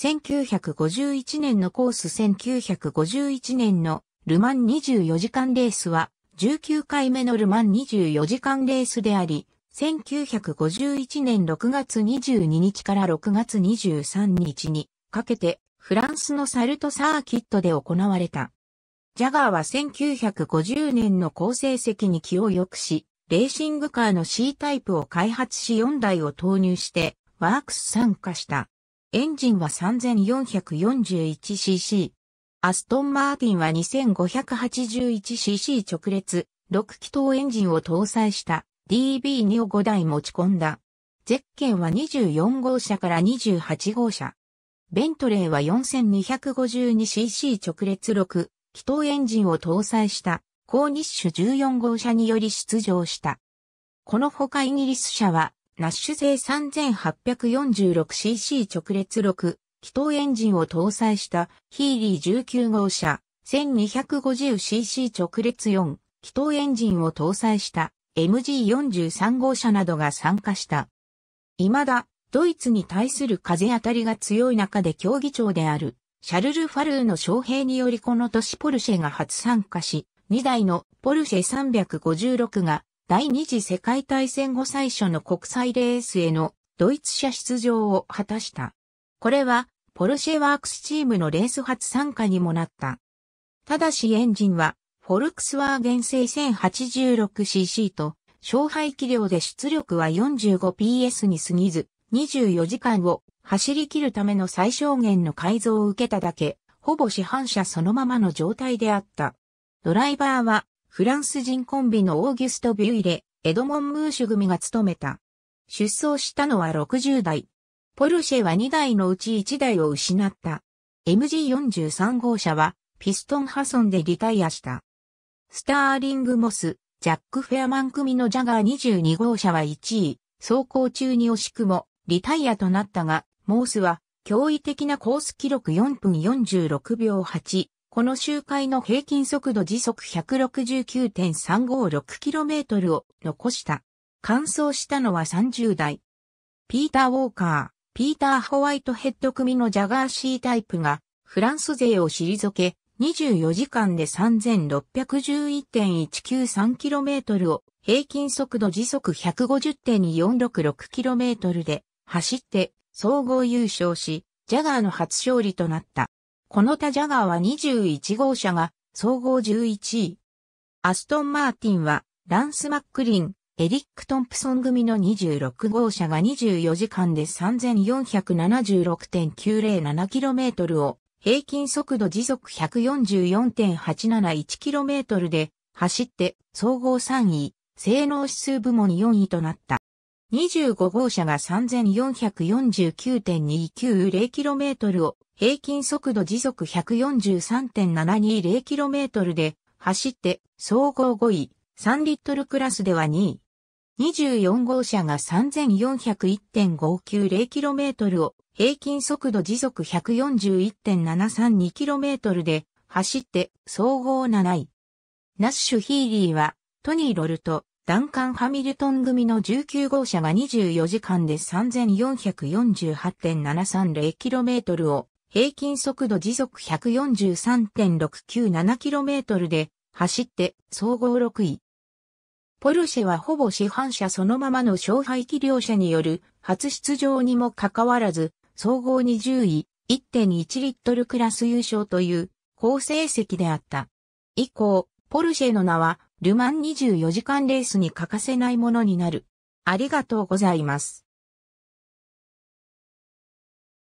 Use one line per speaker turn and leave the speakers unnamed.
1951年のコース1951年のルマン24時間レースは19回目のルマン24時間レースであり、1951年6月22日から6月23日にかけてフランスのサルトサーキットで行われた。ジャガーは1950年の高成績に気を良くし、レーシングカーの C タイプを開発し4台を投入してワークス参加した。エンジンは 3441cc。アストンマーティンは 2581cc 直列、6気筒エンジンを搭載した DB2 を5台持ち込んだ。ゼッケンは24号車から28号車。ベントレーは 4252cc 直列6、気筒エンジンを搭載した、高ニッシュ14号車により出場した。このほかイギリス車は、ナッシュ製 3846cc 直列6、気筒エンジンを搭載したヒーリー19号車 1250cc 直列4、気筒エンジンを搭載した MG43 号車などが参加した。未だ、ドイツに対する風当たりが強い中で競技長である、シャルル・ファルーの将兵によりこの年ポルシェが初参加し、2台のポルシェ356が第二次世界大戦後最初の国際レースへのドイツ車出場を果たした。これは、ポルシェワークスチームのレース初参加にもなった。ただしエンジンは、フォルクスワーゲン製 1086cc と、勝敗気量で出力は 45PS に過ぎず、24時間を走り切るための最小限の改造を受けただけ、ほぼ市販車そのままの状態であった。ドライバーはフランス人コンビのオーギュスト・ビュイレ、エドモン・ムーシュ組が務めた。出走したのは60台。ポルシェは2台のうち1台を失った。MG43 号車はピストン破損でリタイアした。スターリング・モス、ジャック・フェアマン組のジャガー22号車は1位、走行中に惜しくもリタイアとなったが、モースは驚異的なコース記録4分46秒8、この周回の平均速度時速 169.356km を残した。完走したのは30代。ピーター・ウォーカー、ピーター・ホワイトヘッド組のジャガー C タイプがフランス勢を退け、24時間で 3611.193km を平均速度時速 150.466km で走って総合優勝し、ジャガーの初勝利となった。この他ジャガーは21号車が総合11位。アストン・マーティンはランス・マックリン、エリック・トンプソン組の26号車が24時間で 3476.907km を平均速度時速 144.871km で走って総合3位、性能指数部門4位となった。25号車が 3449.290km を平均速度時速 143.720km で走って総合5位、3リットルクラスでは2位。24号車が 3401.590km を平均速度時速 141.732km で走って総合7位。ナッシュ・ヒーリーはトニー・ロルト、ダンカン・ハミルトン組の19号車が24時間で 3448.730km を平均速度時速 143.697km で走って総合6位。ポルシェはほぼ市販車そのままの勝敗機両車による初出場にもかかわらず総合20位1.1リットルクラス優勝という好成績であった。以降、ポルシェの名はルマン24時間レースに欠かせないものになる。ありがとうございます。